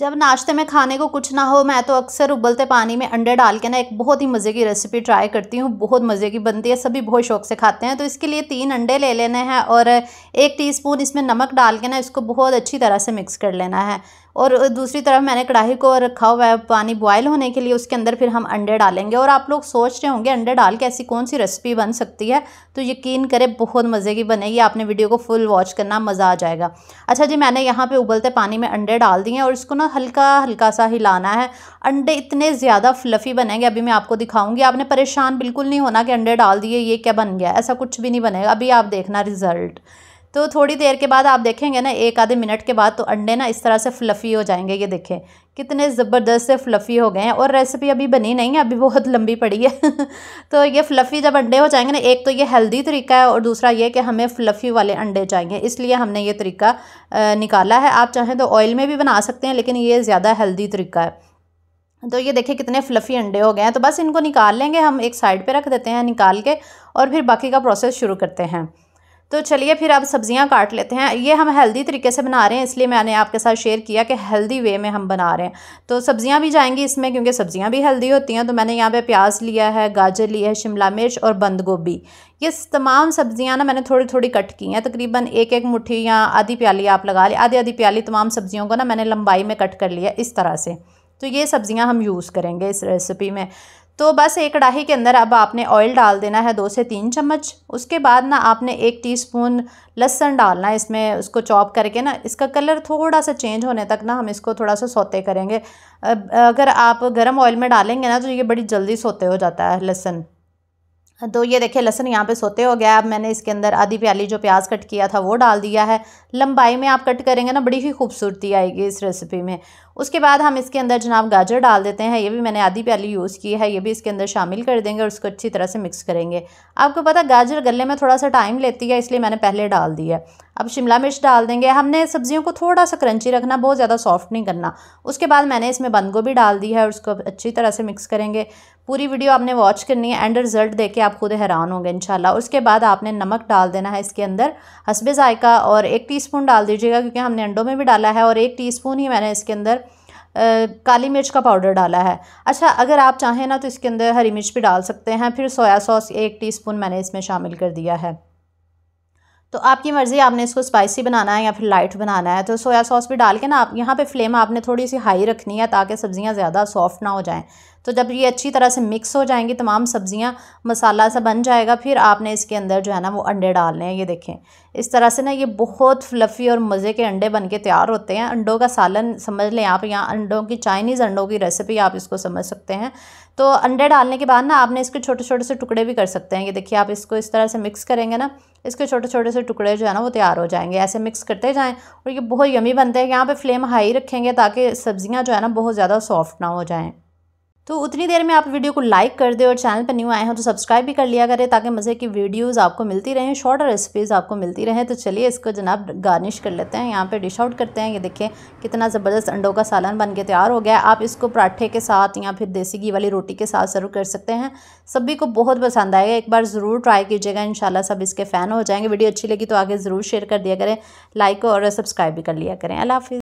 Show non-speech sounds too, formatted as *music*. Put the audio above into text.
जब नाश्ते में खाने को कुछ ना हो मैं तो अक्सर उबलते पानी में अंडे डाल के ना एक बहुत ही मज़े की रेसिपी ट्राई करती हूँ बहुत मज़े की बनती है सभी बहुत शौक से खाते हैं तो इसके लिए तीन अंडे ले लेने हैं और एक टीस्पून इसमें नमक डाल के ना इसको बहुत अच्छी तरह से मिक्स कर लेना है और दूसरी तरफ मैंने कढ़ाई को रखा हुआ है पानी बॉयल होने के लिए उसके अंदर फिर हम अंडे डालेंगे और आप लोग सोच रहे होंगे अंडे डाल के ऐसी कौन सी रेसिपी बन सकती है तो यकीन करें बहुत मज़े की बनेगी आपने वीडियो को फुल वॉच करना मज़ा आ जाएगा अच्छा जी मैंने यहाँ पर उबलते पानी में अंडे डाल दिए और इसको ना हल्का हल्का सा हिलाना है अंडे इतने ज़्यादा फ्लफ़ी बनेंगे अभी मैं आपको दिखाऊँगी आपने परेशान बिल्कुल नहीं होना कि अंडे डाल दिए ये क्या बन गया ऐसा कुछ भी नहीं बनेगा अभी आप देखना रिज़ल्ट तो थोड़ी देर के बाद आप देखेंगे ना एक आधे मिनट के बाद तो अंडे ना इस तरह से फ्लफ़ी हो जाएंगे ये देखें कितने ज़बरदस्त से फ्लफ़ी हो गए हैं और रेसिपी अभी बनी नहीं है अभी बहुत लंबी पड़ी है *laughs* तो ये फ्लफ़ी जब अंडे हो जाएंगे ना एक तो ये हेल्दी तरीका है और दूसरा ये कि हमें फ्लफ़ी वाले अंडे चाहिए इसलिए हमने ये तरीका निकाला है आप चाहें तो ऑयल में भी बना सकते हैं लेकिन ये ज़्यादा हेल्दी तरीका है तो ये देखिए कितने फ्लफ़ी अंडे हो गए हैं तो बस इनको निकाल लेंगे हम एक साइड पे रख देते हैं निकाल के और फिर बाकी का प्रोसेस शुरू करते हैं तो चलिए फिर अब सब्ज़ियाँ काट लेते हैं ये हम हेल्दी तरीके से बना रहे हैं इसलिए मैंने आपके साथ शेयर किया कि हेल्दी वे में हम बना रहे हैं तो सब्ज़ियाँ भी जाएंगी इसमें क्योंकि सब्ज़ियाँ भी हेल्दी होती हैं तो मैंने यहाँ पे प्याज लिया है गाजर लिया है शिमला मिर्च और बंद गोभी ये तमाम सब्ज़ियाँ ना मैंने थोड़ी थोड़ी कट की हैं तकरीबन एक एक मुठ्ठी या आधी प्याली आप लगा ली आधी आधी प्याली तमाम सब्ज़ियों को ना मैंने लंबाई में कट कर लिया इस तरह से तो ये सब्ज़ियाँ हम यूज़ करेंगे इस रेसिपी में तो बस एक कढ़ाई के अंदर अब आपने ऑयल डाल देना है दो से तीन चम्मच उसके बाद ना आपने एक टीस्पून लहसन डालना है इसमें उसको चॉप करके ना इसका कलर थोड़ा सा चेंज होने तक ना हम इसको थोड़ा सा सोते करेंगे अगर आप गर्म ऑयल में डालेंगे ना तो ये बड़ी जल्दी सोते हो जाता है लहसन तो ये देखिए लहसन यहाँ पे सोते हो गया अब मैंने इसके अंदर आधी प्याली जो प्याज कट किया था वो डाल दिया है लंबाई में आप कट करेंगे ना बड़ी ही खूबसूरती आएगी इस रेसिपी में उसके बाद हम इसके अंदर जनाब गाजर डाल देते हैं ये भी मैंने आधी प्याली यूज़ की है ये भी इसके अंदर शामिल कर देंगे और उसको अच्छी तरह से मिक्स करेंगे आपको पता गाजर गले में थोड़ा सा टाइम लेती है इसलिए मैंने पहले डाल दिया है अब शिमला मिर्च डाल देंगे हमने सब्जियों को थोड़ा सा क्रंची रखना बहुत ज़्यादा सॉफ्ट नहीं करना उसके बाद मैंने इसमें बंद गोभी डाल दी है और उसको अच्छी तरह से मिक्स करेंगे पूरी वीडियो आपने वॉच करनी है एंड रिज़ल्ट देख के आप खुद हैरान होंगे इंशाल्लाह उसके बाद आपने नमक डाल देना है इसके अंदर हसबे ज़ायका और एक टी डाल दीजिएगा क्योंकि हमने अंडों में भी डाला है और एक टी ही मैंने इसके अंदर आ, काली मिर्च का पाउडर डाला है अच्छा अगर आप चाहें ना तो इसके अंदर हरी मिर्च भी डाल सकते हैं फिर सोया सॉस एक टीस्पून मैंने इसमें शामिल कर दिया है तो आपकी मर्ज़ी आपने इसको स्पाइसी बनाना है या फिर लाइट बनाना है तो सोया सॉस भी डाल के ना आप यहाँ पे फ्लेम आपने थोड़ी सी हाई रखनी है ताकि सब्ज़ियाँ ज़्यादा सॉफ्ट ना हो जाएं तो जब ये अच्छी तरह से मिक्स हो जाएंगी तमाम सब्ज़ियाँ मसाला सा बन जाएगा फिर आपने इसके अंदर जो है ना वो अंडे डालने हैं ये देखें इस तरह से ना ये बहुत फ्लफ़ी और मज़े के अंडे बन के तैयार होते हैं अंडों का सालन समझ लें आप यहाँ अंडों की चाइनीज़ अंडों की रेसिपी आप इसको समझ सकते हैं तो अंडे डालने के बाद ना आपने इसके छोटे छोटे से टुकड़े भी कर सकते हैं ये देखिए आप इसको इस तरह से मिक्स करेंगे ना इसके छोटे छोटे से टुकड़े जो है ना वो तैयार हो जाएंगे ऐसे मिक्स करते जाएं और ये बहुत यमी बनते हैं यहाँ पे फ्लेम हाई रखेंगे ताकि सब्ज़ियाँ जो है ना बहुत ज़्यादा सॉफ्ट ना हो जाएँ तो उतनी देर में आप वीडियो को लाइक कर दें और चैनल पर न्यू आए हैं तो सब्सक्राइब भी कर लिया करें ताकि मज़े की वीडियोस आपको मिलती रहें शॉर्ट रेसिपीज़ आपको मिलती रहें तो चलिए इसको जनाब गार्निश कर लेते हैं यहाँ पे डिश आउट करते हैं ये देखें कितना ज़बरदस्त अंडों का सालन बन के तैयार हो गया आप इसको पराठे के साथ या फिर देसी घी वाली रोटी के साथ सर्व कर सकते हैं सभी को बहुत पसंद आएगा एक बार ज़रूर ट्राई कीजिएगा इन सब इसके फ़ैन हो जाएंगे वीडियो अच्छी लगी तो आगे ज़रूर शेयर कर दिया करें लाइक और सब्सक्राइब भी कर लिया करें अला